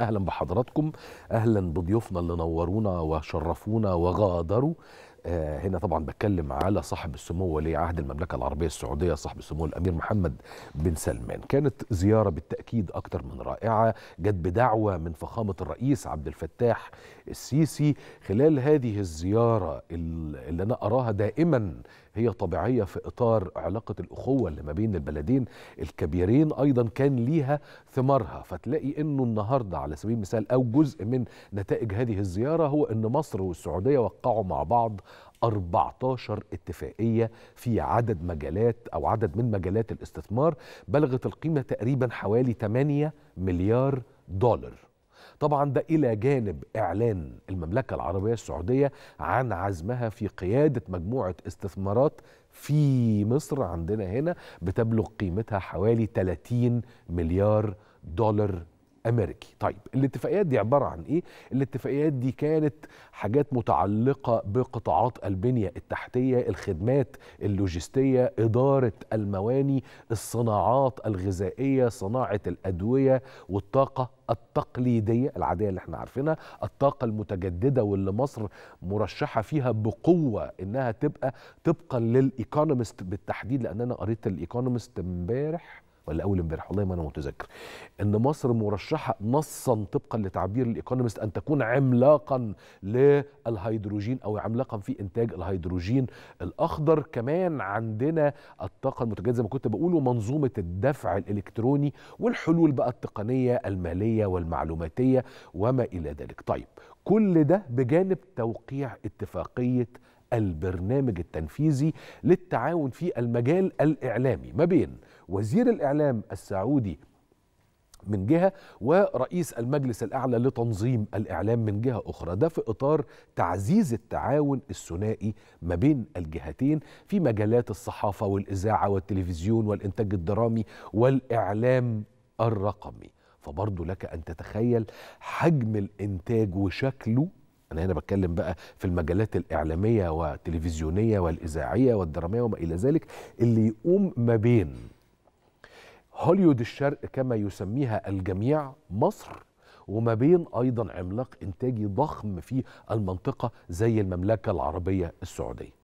اهلا بحضراتكم اهلا بضيوفنا اللي نورونا وشرفونا وغادروا آه هنا طبعا بتكلم على صاحب السمو ولي عهد المملكه العربيه السعوديه صاحب السمو الامير محمد بن سلمان كانت زياره بالتاكيد اكثر من رائعه جت بدعوه من فخامه الرئيس عبد الفتاح السيسي خلال هذه الزياره اللي انا اراها دائما هي طبيعية في إطار علاقة الأخوة اللي ما بين البلدين الكبيرين أيضا كان ليها ثمارها فتلاقي أنه النهاردة على سبيل المثال أو جزء من نتائج هذه الزيارة هو أن مصر والسعودية وقعوا مع بعض 14 اتفاقية في عدد مجالات أو عدد من مجالات الاستثمار بلغت القيمة تقريبا حوالي 8 مليار دولار طبعا ده إلى جانب إعلان المملكة العربية السعودية عن عزمها في قيادة مجموعة استثمارات في مصر عندنا هنا بتبلغ قيمتها حوالي 30 مليار دولار امريكي طيب الاتفاقيات دي عباره عن ايه الاتفاقيات دي كانت حاجات متعلقه بقطاعات البنيه التحتيه الخدمات اللوجستيه اداره المواني الصناعات الغذائيه صناعه الادويه والطاقه التقليديه العاديه اللي احنا عارفينها الطاقه المتجدده واللي مصر مرشحه فيها بقوه انها تبقى طبقا للايكونومست بالتحديد لان انا قريت الايكونومست امبارح ولا اول امبارح والله ما انا متذكر ان مصر مرشحه نصا طبقا لتعبير الايكونومست ان تكون عملاقا للهيدروجين او عملاقا في انتاج الهيدروجين الاخضر كمان عندنا الطاقه المتجدده زي ما كنت بقول ومنظومه الدفع الالكتروني والحلول بقى التقنيه الماليه والمعلوماتيه وما الى ذلك طيب كل ده بجانب توقيع اتفاقيه البرنامج التنفيذي للتعاون في المجال الإعلامي ما بين وزير الإعلام السعودي من جهة ورئيس المجلس الأعلى لتنظيم الإعلام من جهة أخرى ده في إطار تعزيز التعاون الثنائي ما بين الجهتين في مجالات الصحافة والإذاعة والتلفزيون والإنتاج الدرامي والإعلام الرقمي فبرضه لك أن تتخيل حجم الإنتاج وشكله انا هنا بتكلم بقى في المجالات الاعلاميه والتلفزيونيه والاذاعيه والدراميه وما الى ذلك اللي يقوم ما بين هوليوود الشرق كما يسميها الجميع مصر وما بين ايضا عملاق انتاجي ضخم في المنطقه زي المملكه العربيه السعوديه